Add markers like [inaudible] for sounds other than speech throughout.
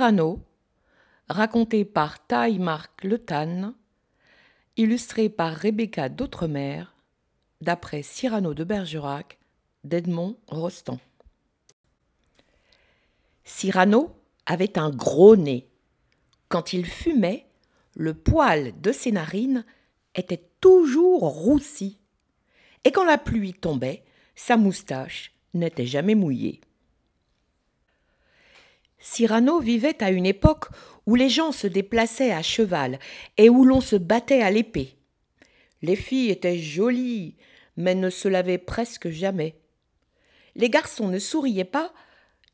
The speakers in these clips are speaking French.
Cyrano, raconté par Thaï Marc Le Tan, illustré par Rebecca d'Outremer, d'après Cyrano de Bergerac d'Edmond Rostand. Cyrano avait un gros nez. Quand il fumait, le poil de ses narines était toujours roussi. Et quand la pluie tombait, sa moustache n'était jamais mouillée. Cyrano vivait à une époque où les gens se déplaçaient à cheval et où l'on se battait à l'épée. Les filles étaient jolies, mais ne se lavaient presque jamais. Les garçons ne souriaient pas,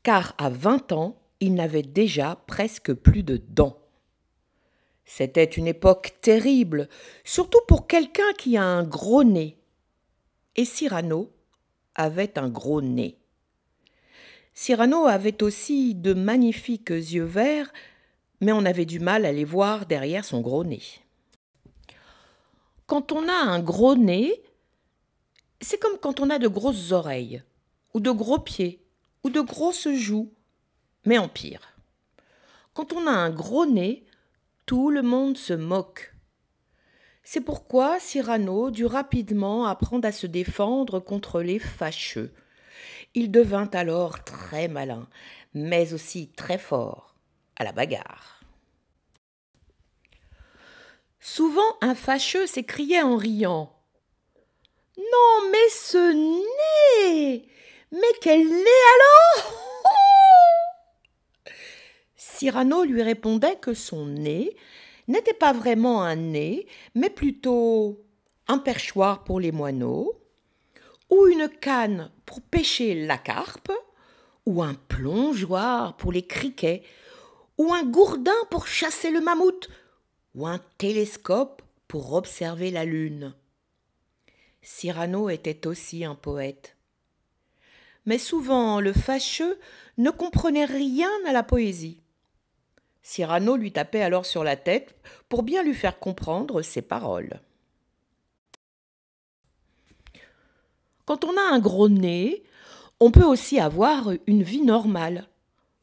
car à vingt ans, ils n'avaient déjà presque plus de dents. C'était une époque terrible, surtout pour quelqu'un qui a un gros nez. Et Cyrano avait un gros nez. Cyrano avait aussi de magnifiques yeux verts, mais on avait du mal à les voir derrière son gros nez. Quand on a un gros nez, c'est comme quand on a de grosses oreilles, ou de gros pieds, ou de grosses joues, mais en pire. Quand on a un gros nez, tout le monde se moque. C'est pourquoi Cyrano dut rapidement apprendre à se défendre contre les fâcheux. Il devint alors très malin, mais aussi très fort à la bagarre. Souvent un fâcheux s'écriait en riant. Non, mais ce nez Mais quel nez alors Cyrano lui répondait que son nez n'était pas vraiment un nez, mais plutôt un perchoir pour les moineaux, ou une canne pour pêcher la carpe, ou un plongeoir pour les criquets, ou un gourdin pour chasser le mammouth, ou un télescope pour observer la lune. Cyrano était aussi un poète. Mais souvent le fâcheux ne comprenait rien à la poésie. Cyrano lui tapait alors sur la tête pour bien lui faire comprendre ses paroles. Quand on a un gros nez, on peut aussi avoir une vie normale.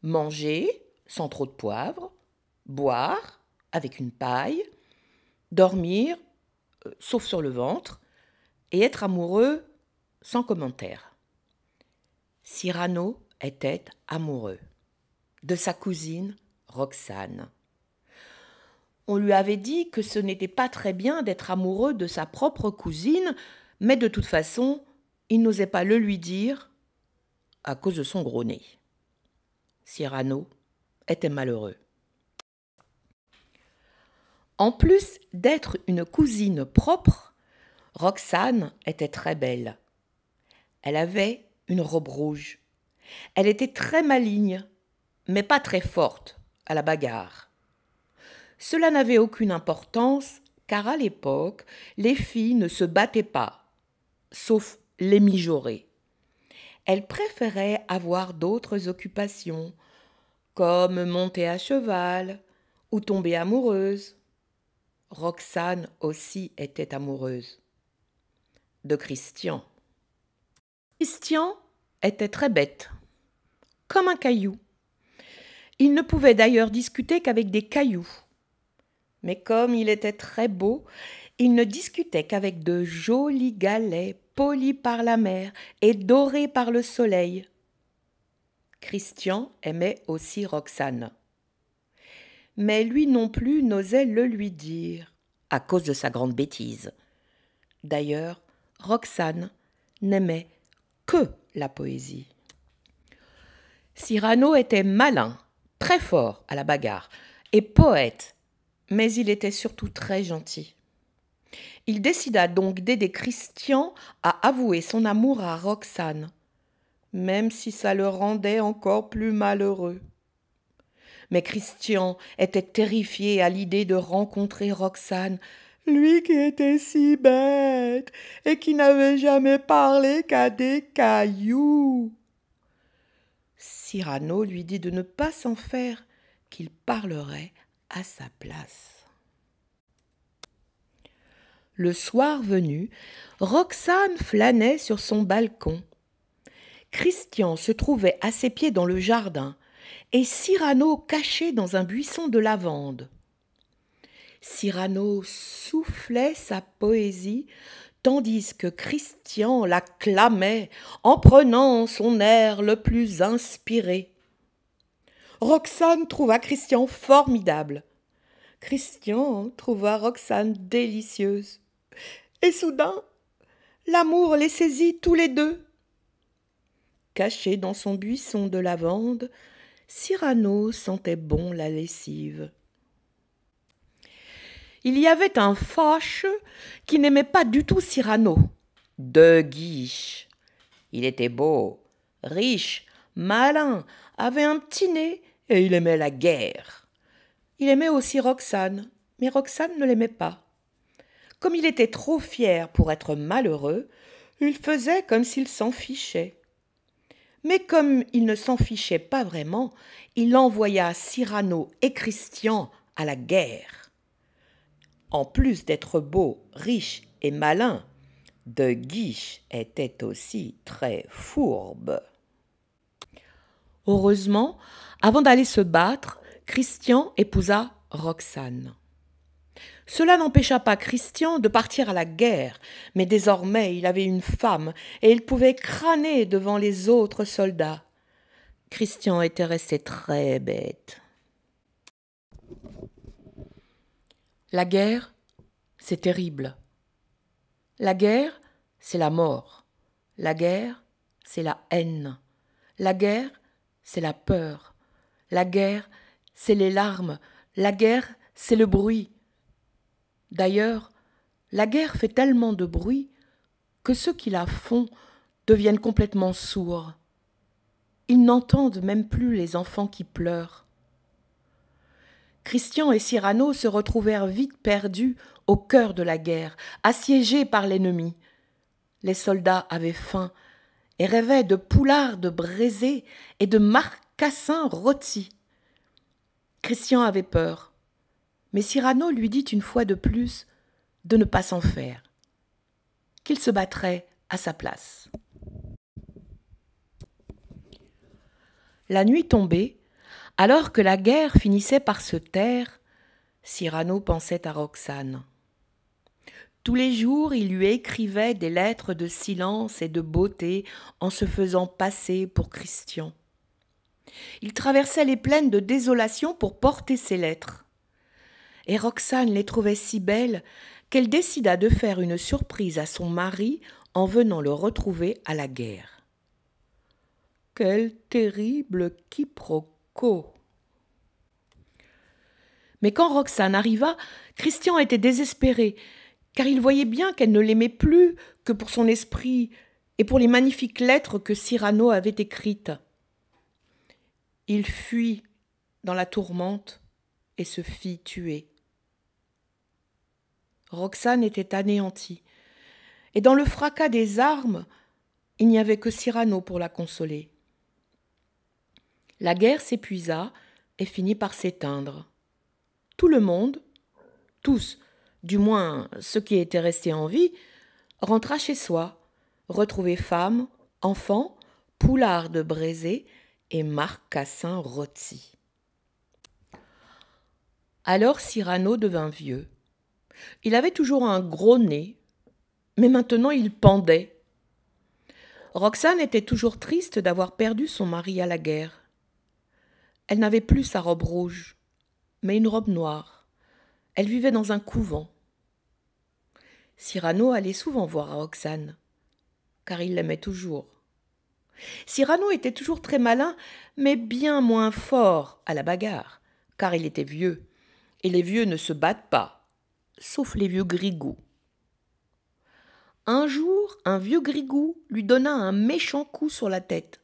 Manger sans trop de poivre, boire avec une paille, dormir euh, sauf sur le ventre, et être amoureux sans commentaire. Cyrano était amoureux de sa cousine Roxane. On lui avait dit que ce n'était pas très bien d'être amoureux de sa propre cousine, mais de toute façon, il n'osait pas le lui dire à cause de son gros nez. Cyrano était malheureux. En plus d'être une cousine propre, Roxane était très belle. Elle avait une robe rouge. Elle était très maligne, mais pas très forte à la bagarre. Cela n'avait aucune importance, car à l'époque, les filles ne se battaient pas, sauf les Elle préférait avoir d'autres occupations, comme monter à cheval ou tomber amoureuse. Roxane aussi était amoureuse. De Christian. Christian était très bête, comme un caillou. Il ne pouvait d'ailleurs discuter qu'avec des cailloux. Mais comme il était très beau, il ne discutait qu'avec de jolis galets polie par la mer et doré par le soleil. Christian aimait aussi Roxane. Mais lui non plus n'osait le lui dire, à cause de sa grande bêtise. D'ailleurs, Roxane n'aimait que la poésie. Cyrano était malin, très fort à la bagarre, et poète, mais il était surtout très gentil. Il décida donc d'aider Christian à avouer son amour à Roxane, même si ça le rendait encore plus malheureux. Mais Christian était terrifié à l'idée de rencontrer Roxane, lui qui était si bête et qui n'avait jamais parlé qu'à des cailloux. Cyrano lui dit de ne pas s'en faire, qu'il parlerait à sa place. Le soir venu, Roxane flânait sur son balcon. Christian se trouvait à ses pieds dans le jardin et Cyrano caché dans un buisson de lavande. Cyrano soufflait sa poésie tandis que Christian la clamait en prenant son air le plus inspiré. Roxane trouva Christian formidable. Christian trouva Roxane délicieuse. Et soudain, l'amour les saisit tous les deux. Caché dans son buisson de lavande, Cyrano sentait bon la lessive. Il y avait un fâche qui n'aimait pas du tout Cyrano, de Guiche. Il était beau, riche, malin, avait un petit nez et il aimait la guerre. Il aimait aussi Roxane, mais Roxane ne l'aimait pas. Comme il était trop fier pour être malheureux, il faisait comme s'il s'en fichait. Mais comme il ne s'en fichait pas vraiment, il envoya Cyrano et Christian à la guerre. En plus d'être beau, riche et malin, De Guiche était aussi très fourbe. Heureusement, avant d'aller se battre, Christian épousa Roxane. Cela n'empêcha pas Christian de partir à la guerre, mais désormais il avait une femme et il pouvait crâner devant les autres soldats. Christian était resté très bête. La guerre, c'est terrible. La guerre, c'est la mort. La guerre, c'est la haine. La guerre, c'est la peur. La guerre, c'est les larmes. La guerre, c'est le bruit. D'ailleurs, la guerre fait tellement de bruit que ceux qui la font deviennent complètement sourds. Ils n'entendent même plus les enfants qui pleurent. Christian et Cyrano se retrouvèrent vite perdus au cœur de la guerre, assiégés par l'ennemi. Les soldats avaient faim et rêvaient de poulardes de et de marcassins rôtis. Christian avait peur. Mais Cyrano lui dit une fois de plus de ne pas s'en faire, qu'il se battrait à sa place. La nuit tombée, alors que la guerre finissait par se taire, Cyrano pensait à Roxane. Tous les jours, il lui écrivait des lettres de silence et de beauté en se faisant passer pour Christian. Il traversait les plaines de désolation pour porter ses lettres et Roxane les trouvait si belles qu'elle décida de faire une surprise à son mari en venant le retrouver à la guerre. Quel terrible quiproquo. Mais quand Roxane arriva, Christian était désespéré, car il voyait bien qu'elle ne l'aimait plus que pour son esprit et pour les magnifiques lettres que Cyrano avait écrites. Il fuit dans la tourmente et se fit tuer. Roxane était anéantie. Et dans le fracas des armes, il n'y avait que Cyrano pour la consoler. La guerre s'épuisa et finit par s'éteindre. Tout le monde, tous, du moins ceux qui étaient restés en vie, rentra chez soi, retrouver femme, enfants, poulard de brésé et marcassin rôti. Alors Cyrano devint vieux. Il avait toujours un gros nez, mais maintenant il pendait. Roxane était toujours triste d'avoir perdu son mari à la guerre. Elle n'avait plus sa robe rouge, mais une robe noire. Elle vivait dans un couvent. Cyrano allait souvent voir Roxane, car il l'aimait toujours. Cyrano était toujours très malin, mais bien moins fort à la bagarre, car il était vieux, et les vieux ne se battent pas sauf les vieux grigou. Un jour, un vieux grigou lui donna un méchant coup sur la tête.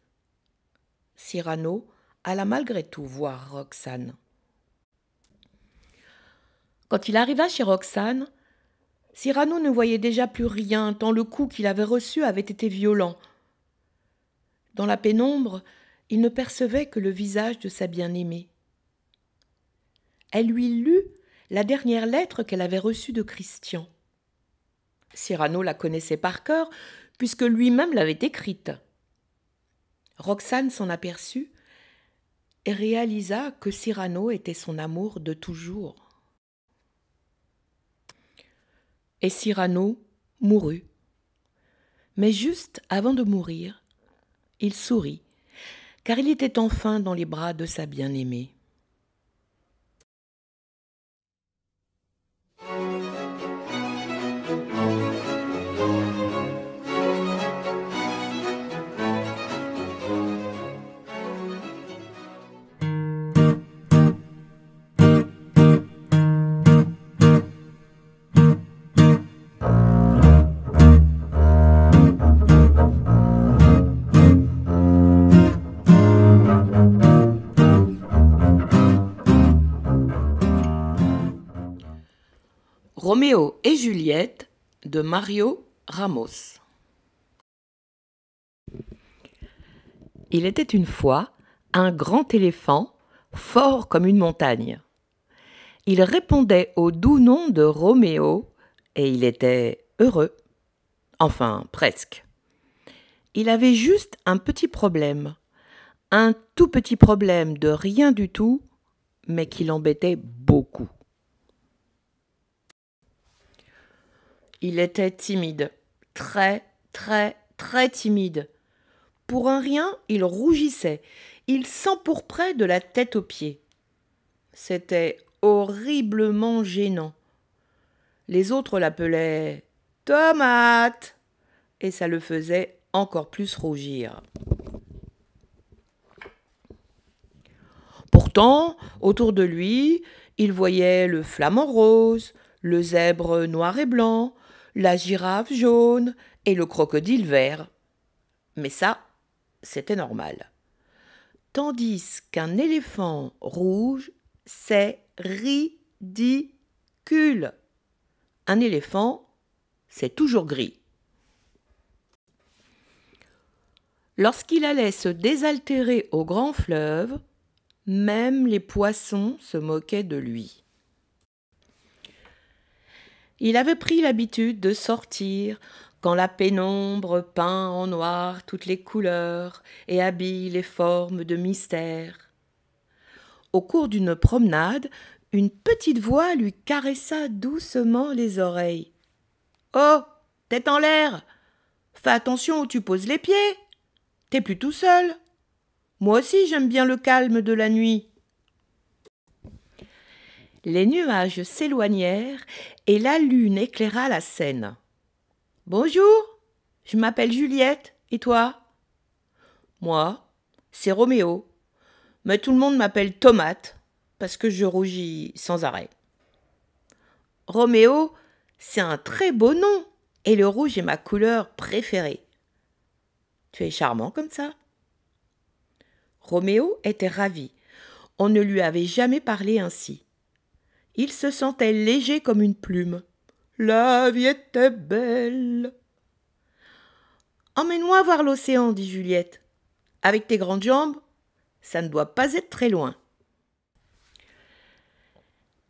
Cyrano alla malgré tout voir Roxane. Quand il arriva chez Roxane, Cyrano ne voyait déjà plus rien, tant le coup qu'il avait reçu avait été violent. Dans la pénombre, il ne percevait que le visage de sa bien-aimée. Elle lui lut la dernière lettre qu'elle avait reçue de Christian. Cyrano la connaissait par cœur, puisque lui-même l'avait écrite. Roxane s'en aperçut et réalisa que Cyrano était son amour de toujours. Et Cyrano mourut. Mais juste avant de mourir, il sourit, car il était enfin dans les bras de sa bien-aimée. Roméo et Juliette de Mario Ramos. Il était une fois un grand éléphant, fort comme une montagne. Il répondait au doux nom de Roméo et il était heureux. Enfin, presque. Il avait juste un petit problème, un tout petit problème de rien du tout, mais qui l'embêtait beaucoup. Il était timide, très, très, très timide. Pour un rien, il rougissait, il s'empourprait de la tête aux pieds. C'était horriblement gênant. Les autres l'appelaient Tomate et ça le faisait encore plus rougir. Pourtant, autour de lui, il voyait le flamant rose, le zèbre noir et blanc, la girafe jaune et le crocodile vert. Mais ça, c'était normal. Tandis qu'un éléphant rouge, c'est ridicule. Un éléphant, c'est toujours gris. Lorsqu'il allait se désaltérer au grand fleuve, même les poissons se moquaient de lui. Il avait pris l'habitude de sortir quand la pénombre peint en noir toutes les couleurs et habille les formes de mystère. Au cours d'une promenade, une petite voix lui caressa doucement les oreilles. Oh, tête en l'air Fais attention où tu poses les pieds T'es plus tout seul Moi aussi j'aime bien le calme de la nuit. Les nuages s'éloignèrent et la lune éclaira la scène. Bonjour, je m'appelle Juliette, et toi Moi, c'est Roméo. Mais tout le monde m'appelle Tomate, parce que je rougis sans arrêt. Roméo, c'est un très beau nom, et le rouge est ma couleur préférée. Tu es charmant comme ça. Roméo était ravi. On ne lui avait jamais parlé ainsi. Il se sentait léger comme une plume. La vie était belle. Emmène-moi voir l'océan, dit Juliette. Avec tes grandes jambes, ça ne doit pas être très loin.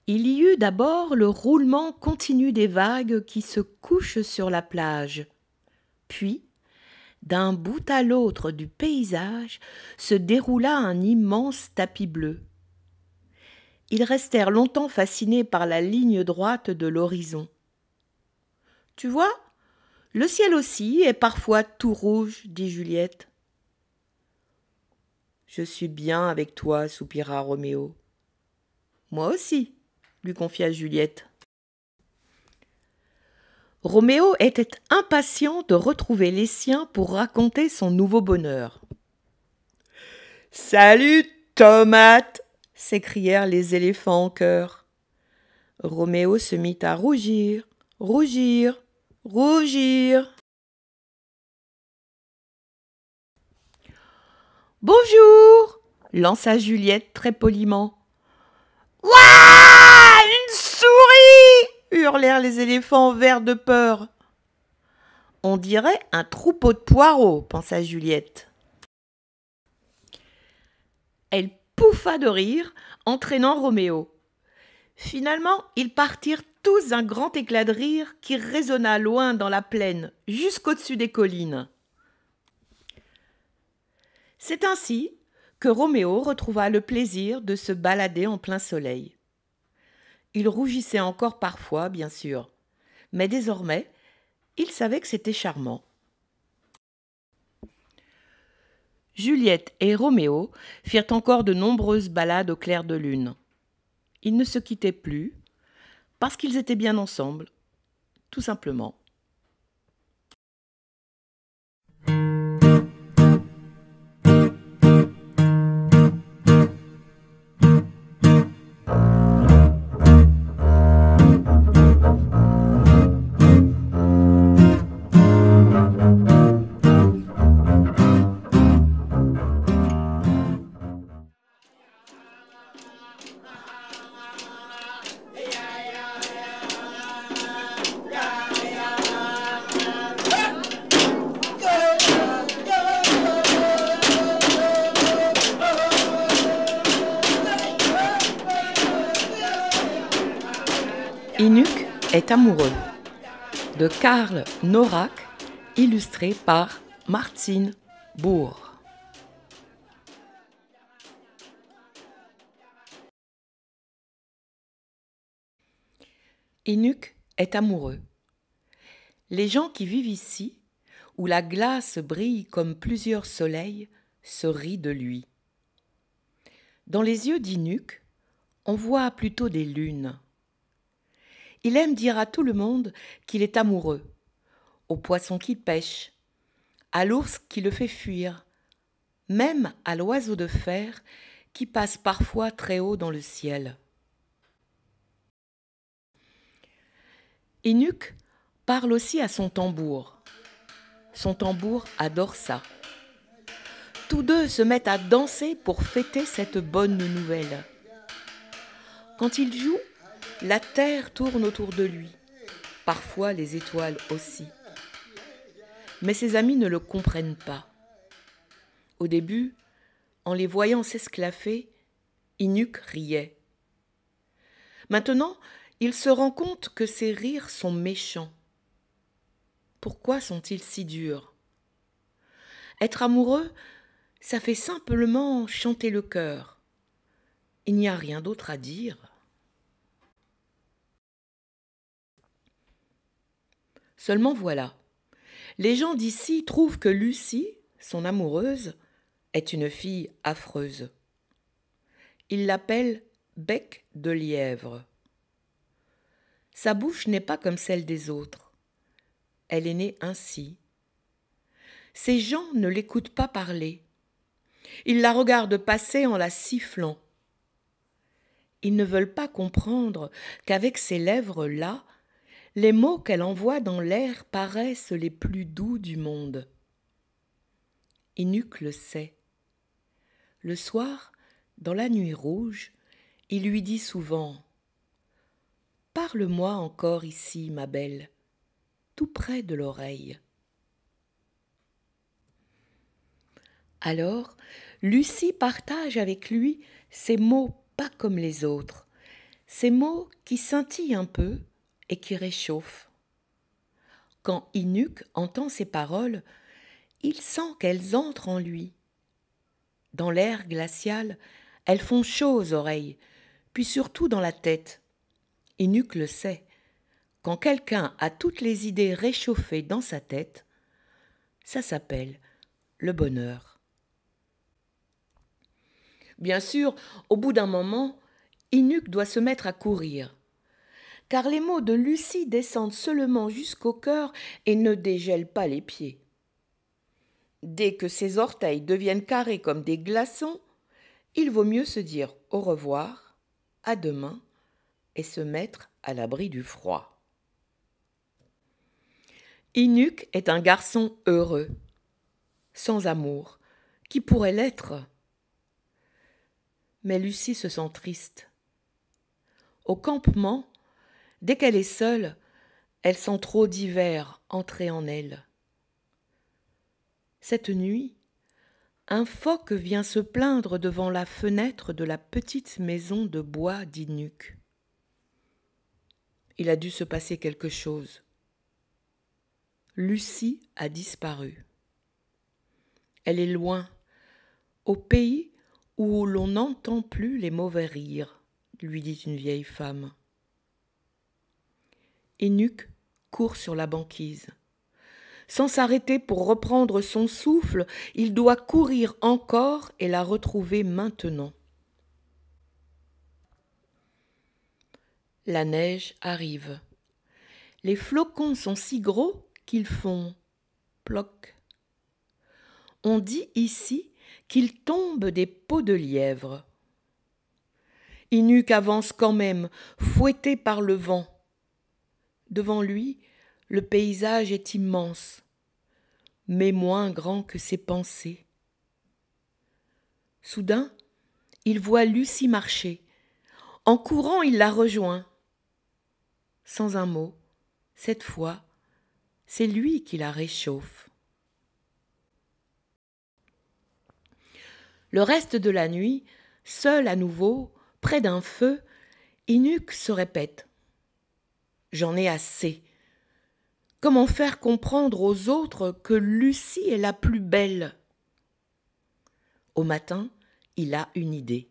Il y eut d'abord le roulement continu des vagues qui se couchent sur la plage. Puis, d'un bout à l'autre du paysage, se déroula un immense tapis bleu ils restèrent longtemps fascinés par la ligne droite de l'horizon. Tu vois, le ciel aussi est parfois tout rouge, dit Juliette. Je suis bien avec toi, soupira Roméo. Moi aussi, lui confia Juliette. Roméo était impatient de retrouver les siens pour raconter son nouveau bonheur. Salut, tomate s'écrièrent les éléphants en chœur. Roméo se mit à rougir, rougir, rougir. Bonjour lança Juliette très poliment. Ouah Une souris hurlèrent les éléphants verts de peur. On dirait un troupeau de poireaux, pensa Juliette. Elle pouffa de rire, entraînant Roméo. Finalement, ils partirent tous un grand éclat de rire qui résonna loin dans la plaine, jusqu'au-dessus des collines. C'est ainsi que Roméo retrouva le plaisir de se balader en plein soleil. Il rougissait encore parfois, bien sûr, mais désormais, il savait que c'était charmant. Juliette et Roméo firent encore de nombreuses balades au clair de lune. Ils ne se quittaient plus, parce qu'ils étaient bien ensemble, tout simplement. Karl Norak, illustré par Martine Bourg. Inuk est amoureux. Les gens qui vivent ici, où la glace brille comme plusieurs soleils, se rient de lui. Dans les yeux d'Inuk, on voit plutôt des lunes. Il aime dire à tout le monde qu'il est amoureux, au poisson qu'il pêche, à l'ours qui le fait fuir, même à l'oiseau de fer qui passe parfois très haut dans le ciel. Inuk parle aussi à son tambour. Son tambour adore ça. Tous deux se mettent à danser pour fêter cette bonne nouvelle. Quand il joue, la terre tourne autour de lui, parfois les étoiles aussi. Mais ses amis ne le comprennent pas. Au début, en les voyant s'esclaffer, Inuk riait. Maintenant, il se rend compte que ses rires sont méchants. Pourquoi sont-ils si durs Être amoureux, ça fait simplement chanter le cœur. Il n'y a rien d'autre à dire. Seulement voilà, les gens d'ici trouvent que Lucie, son amoureuse, est une fille affreuse. Ils l'appellent bec de lièvre. Sa bouche n'est pas comme celle des autres. Elle est née ainsi. Ces gens ne l'écoutent pas parler. Ils la regardent passer en la sifflant. Ils ne veulent pas comprendre qu'avec ces lèvres-là, les mots qu'elle envoie dans l'air paraissent les plus doux du monde. Inuk le sait. Le soir, dans la nuit rouge, il lui dit souvent Parle-moi encore ici, ma belle, tout près de l'oreille. Alors, Lucie partage avec lui ces mots pas comme les autres, ces mots qui scintillent un peu, et qui réchauffe. Quand Inuk entend ces paroles, il sent qu'elles entrent en lui. Dans l'air glacial, elles font chaud aux oreilles, puis surtout dans la tête. Inuk le sait. Quand quelqu'un a toutes les idées réchauffées dans sa tête, ça s'appelle le bonheur. Bien sûr, au bout d'un moment, Inuk doit se mettre à courir car les mots de Lucie descendent seulement jusqu'au cœur et ne dégèlent pas les pieds. Dès que ses orteils deviennent carrés comme des glaçons, il vaut mieux se dire au revoir, à demain, et se mettre à l'abri du froid. Inuk est un garçon heureux, sans amour, qui pourrait l'être. Mais Lucie se sent triste. Au campement, Dès qu'elle est seule, elle sent trop d'hiver entrer en elle. Cette nuit, un phoque vient se plaindre devant la fenêtre de la petite maison de bois d'Inuk. Il a dû se passer quelque chose. Lucie a disparu. Elle est loin, au pays où l'on n'entend plus les mauvais rires, lui dit une vieille femme. Inuk court sur la banquise. Sans s'arrêter pour reprendre son souffle, il doit courir encore et la retrouver maintenant. La neige arrive. Les flocons sont si gros qu'ils font ploc. On dit ici qu'ils tombent des pots de lièvre. Inuk avance quand même, fouetté par le vent. Devant lui, le paysage est immense, mais moins grand que ses pensées. Soudain, il voit Lucie marcher. En courant, il la rejoint. Sans un mot, cette fois, c'est lui qui la réchauffe. Le reste de la nuit, seul à nouveau, près d'un feu, Inuk se répète J'en ai assez. Comment faire comprendre aux autres que Lucie est la plus belle Au matin, il a une idée.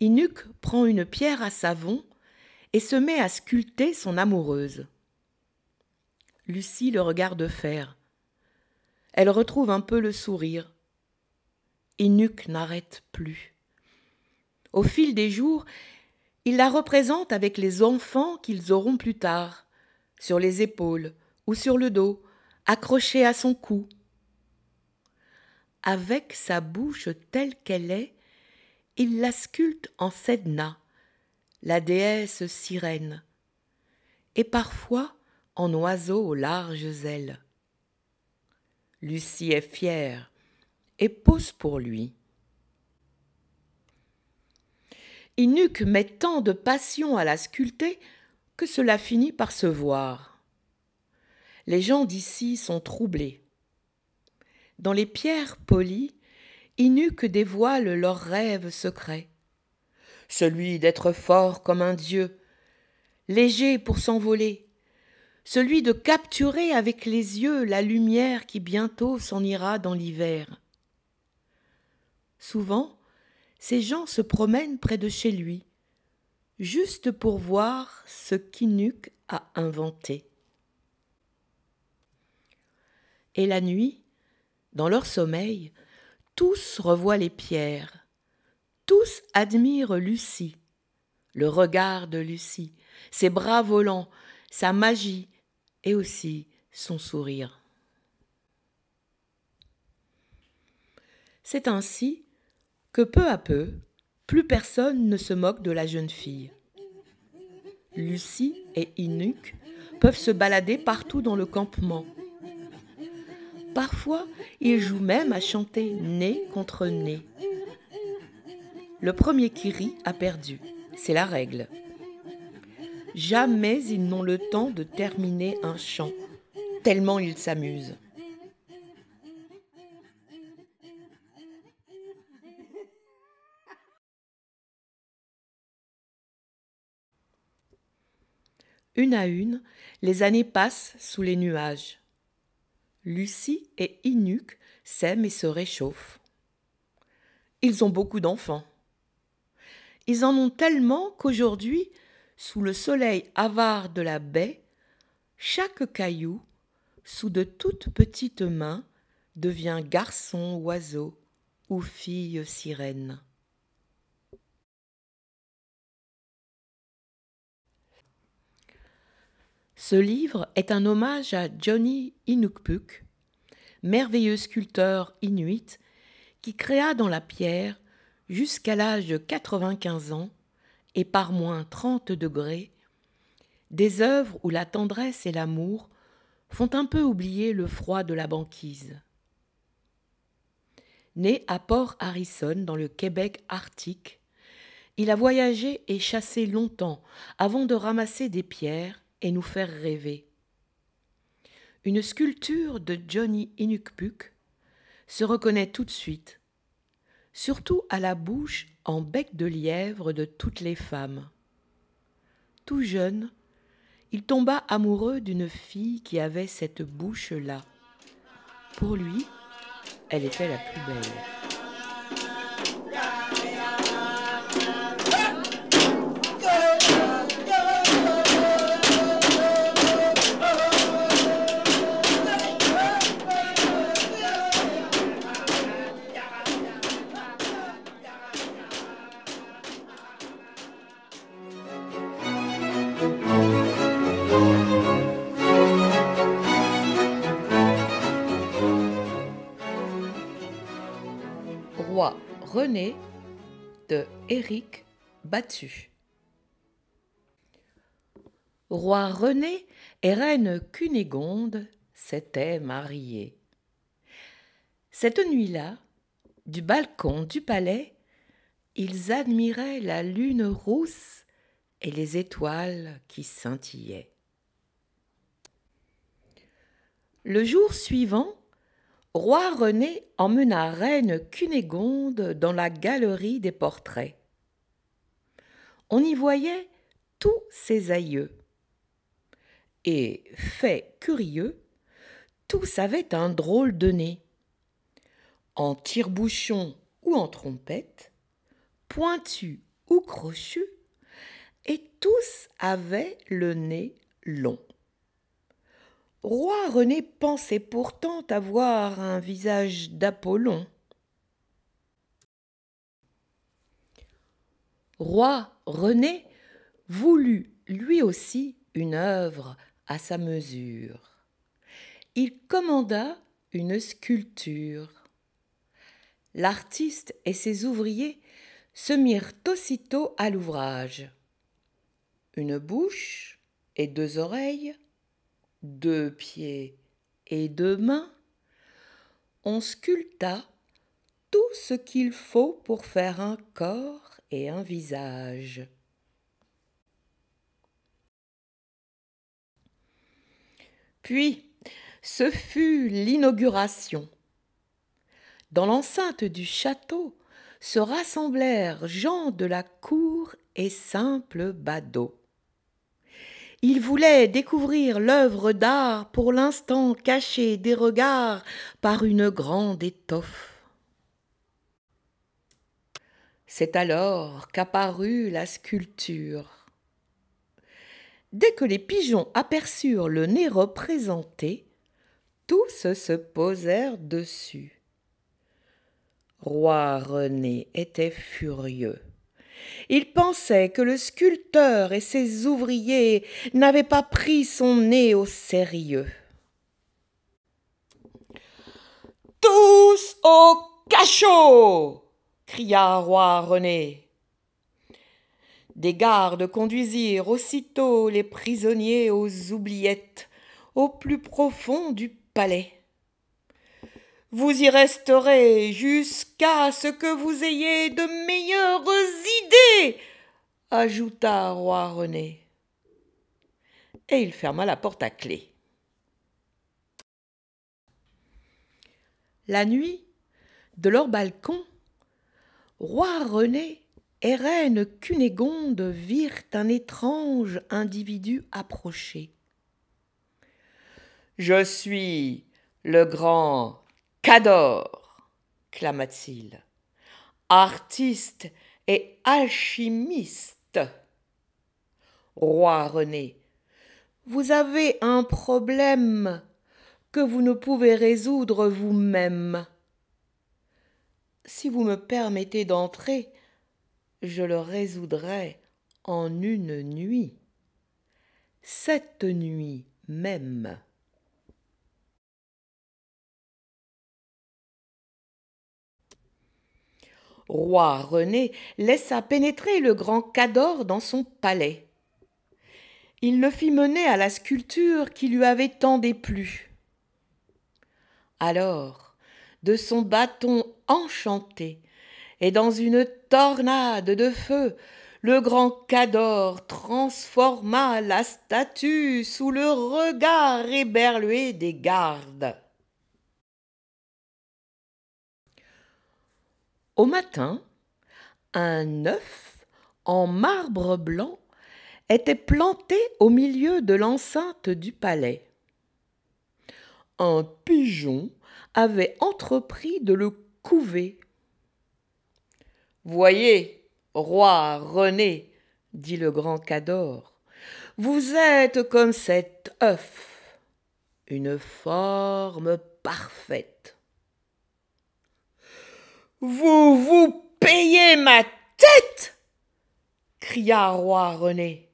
Inuk prend une pierre à savon et se met à sculpter son amoureuse. Lucie le regarde faire. Elle retrouve un peu le sourire. Inuk n'arrête plus. Au fil des jours, il la représente avec les enfants qu'ils auront plus tard, sur les épaules ou sur le dos, accrochés à son cou. Avec sa bouche telle qu'elle est, il la sculpte en Sedna, la déesse sirène, et parfois en oiseau aux larges ailes. Lucie est fière et pose pour lui. Inuk met tant de passion à la sculpter que cela finit par se voir. Les gens d'ici sont troublés. Dans les pierres polies, Inuk dévoile leurs rêves secrets. Celui d'être fort comme un dieu, léger pour s'envoler, celui de capturer avec les yeux la lumière qui bientôt s'en ira dans l'hiver. Souvent, ces gens se promènent près de chez lui, juste pour voir ce qu'Inuk a inventé. Et la nuit, dans leur sommeil, tous revoient les pierres, tous admirent Lucie, le regard de Lucie, ses bras volants, sa magie et aussi son sourire. C'est ainsi que peu à peu, plus personne ne se moque de la jeune fille. Lucie et Inuk peuvent se balader partout dans le campement. Parfois, ils jouent même à chanter nez contre nez. Le premier qui rit a perdu, c'est la règle. Jamais ils n'ont le temps de terminer un chant, tellement ils s'amusent. Une à une, les années passent sous les nuages. Lucie et Inuk s'aiment et se réchauffent. Ils ont beaucoup d'enfants. Ils en ont tellement qu'aujourd'hui, sous le soleil avare de la baie, chaque caillou, sous de toutes petites mains, devient garçon oiseau ou fille sirène. Ce livre est un hommage à Johnny Inukpuk, merveilleux sculpteur inuit qui créa dans la pierre, jusqu'à l'âge de 95 ans et par moins 30 degrés, des œuvres où la tendresse et l'amour font un peu oublier le froid de la banquise. Né à Port Harrison dans le Québec arctique, il a voyagé et chassé longtemps avant de ramasser des pierres et nous faire rêver. Une sculpture de Johnny Inukpuk se reconnaît tout de suite, surtout à la bouche en bec de lièvre de toutes les femmes. Tout jeune, il tomba amoureux d'une fille qui avait cette bouche-là. Pour lui, elle était la plus belle. René de Éric Battu. Roi René et reine Cunégonde s'étaient mariés. Cette nuit-là, du balcon du palais, ils admiraient la lune rousse et les étoiles qui scintillaient. Le jour suivant, Roi René emmena reine Cunégonde dans la galerie des portraits. On y voyait tous ses aïeux. Et, fait curieux, tous avaient un drôle de nez. En tire-bouchon ou en trompette, pointu ou crochu, et tous avaient le nez long. Roi René pensait pourtant avoir un visage d'Apollon. Roi René voulut lui aussi une œuvre à sa mesure. Il commanda une sculpture. L'artiste et ses ouvriers se mirent aussitôt à l'ouvrage. Une bouche et deux oreilles, deux pieds et deux mains, on sculpta tout ce qu'il faut pour faire un corps et un visage. Puis, ce fut l'inauguration. Dans l'enceinte du château se rassemblèrent gens de la cour et simples badauds. Il voulait découvrir l'œuvre d'art pour l'instant cachée des regards par une grande étoffe. C'est alors qu'apparut la sculpture. Dès que les pigeons aperçurent le nez représenté, tous se posèrent dessus. Roi René était furieux. Il pensait que le sculpteur et ses ouvriers n'avaient pas pris son nez au sérieux. Tous au cachot cria roi René. Des gardes conduisirent aussitôt les prisonniers aux oubliettes, au plus profond du palais. Vous y resterez jusqu'à ce que vous ayez de meilleures idées, ajouta roi René. Et il ferma la porte à clé. La nuit, de leur balcon, roi René et reine Cunégonde virent un étrange individu approcher. Je suis le grand Cador clama-t-il, artiste et alchimiste. Roi René, vous avez un problème que vous ne pouvez résoudre vous-même. Si vous me permettez d'entrer, je le résoudrai en une nuit. Cette nuit même. roi René, laissa pénétrer le grand Cador dans son palais. Il le fit mener à la sculpture qui lui avait tant déplu. Alors, de son bâton enchanté, et dans une tornade de feu, le grand Cador transforma la statue sous le regard éberlué des gardes. Au matin, un œuf en marbre blanc était planté au milieu de l'enceinte du palais. Un pigeon avait entrepris de le couver. Voyez, roi René, dit le grand Cador, vous êtes comme cet œuf, une forme parfaite. Vous vous payez ma tête cria roi René.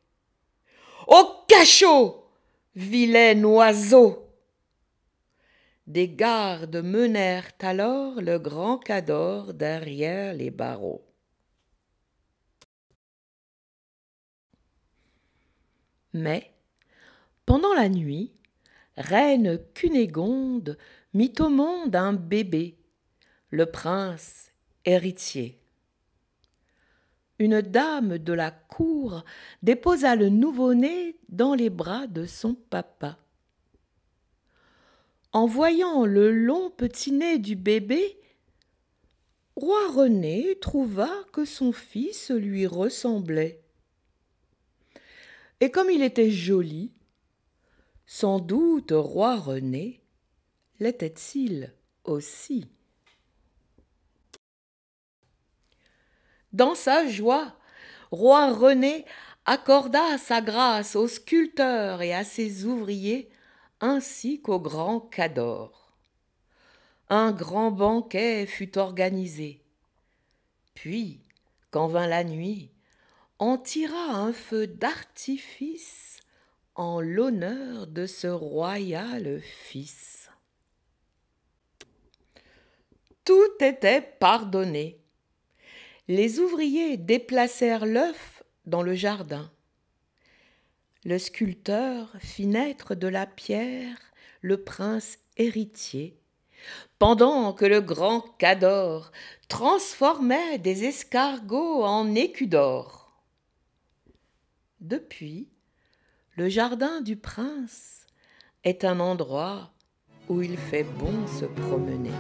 Au cachot, vilain oiseau Des gardes menèrent alors le grand cador derrière les barreaux. Mais, pendant la nuit, reine Cunégonde mit au monde un bébé le prince héritier. Une dame de la cour déposa le nouveau-né dans les bras de son papa. En voyant le long petit nez du bébé, Roi René trouva que son fils lui ressemblait. Et comme il était joli, sans doute Roi René l'était-il aussi. dans sa joie. Roi René accorda sa grâce aux sculpteurs et à ses ouvriers, ainsi qu'au grand Cador. Un grand banquet fut organisé. Puis, quand vint la nuit, on tira un feu d'artifice en l'honneur de ce royal fils. Tout était pardonné les ouvriers déplacèrent l'œuf dans le jardin. Le sculpteur fit naître de la pierre le prince héritier, pendant que le grand Cador transformait des escargots en écus d'or. Depuis, le jardin du prince est un endroit où il fait bon se promener.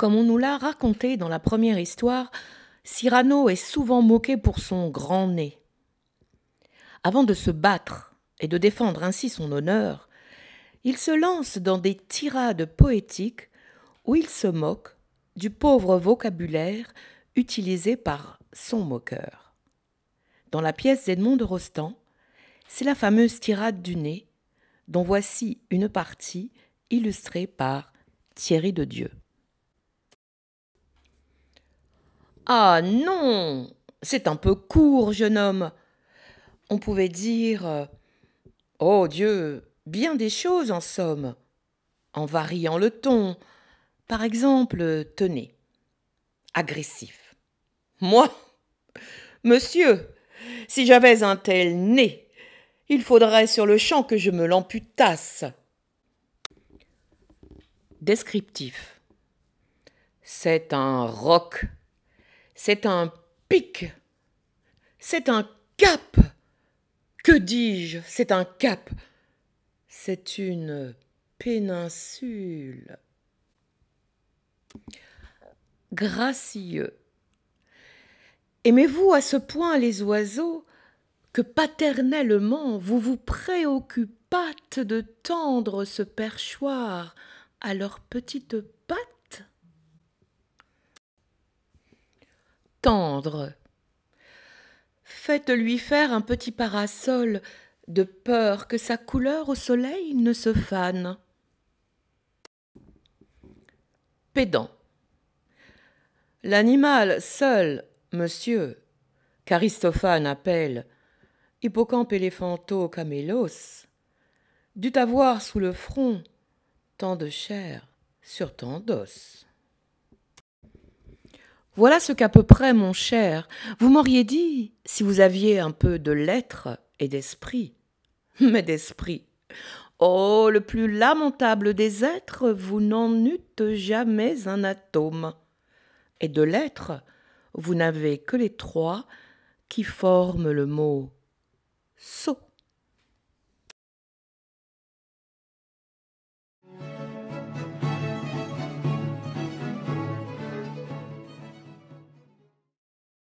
Comme on nous l'a raconté dans la première histoire, Cyrano est souvent moqué pour son grand nez. Avant de se battre et de défendre ainsi son honneur, il se lance dans des tirades poétiques où il se moque du pauvre vocabulaire utilisé par son moqueur. Dans la pièce d'Edmond de Rostand, c'est la fameuse tirade du nez, dont voici une partie illustrée par Thierry de Dieu. Ah non C'est un peu court, jeune homme. On pouvait dire euh, Oh Dieu, bien des choses en somme, en variant le ton. Par exemple, tenez, agressif. Moi Monsieur, si j'avais un tel nez, il faudrait sur le champ que je me l'amputasse. Descriptif. C'est un roc c'est un pic. C'est un cap. Que dis-je C'est un cap. C'est une péninsule. Gracieux. Aimez-vous à ce point les oiseaux que paternellement vous vous préoccupâtes de tendre ce perchoir à leurs petites pattes tendre. Faites-lui faire un petit parasol, de peur que sa couleur au soleil ne se fane. Pédant. L'animal seul, monsieur, qu'Aristophane appelle hippocampe Elephanto camélos, dut avoir sous le front tant de chair sur tant d'os. Voilà ce qu'à peu près, mon cher, vous m'auriez dit si vous aviez un peu de lettres et d'esprit. [laughs] Mais d'esprit. Oh, le plus lamentable des êtres, vous n'en eûtes jamais un atome. Et de lettres, vous n'avez que les trois qui forment le mot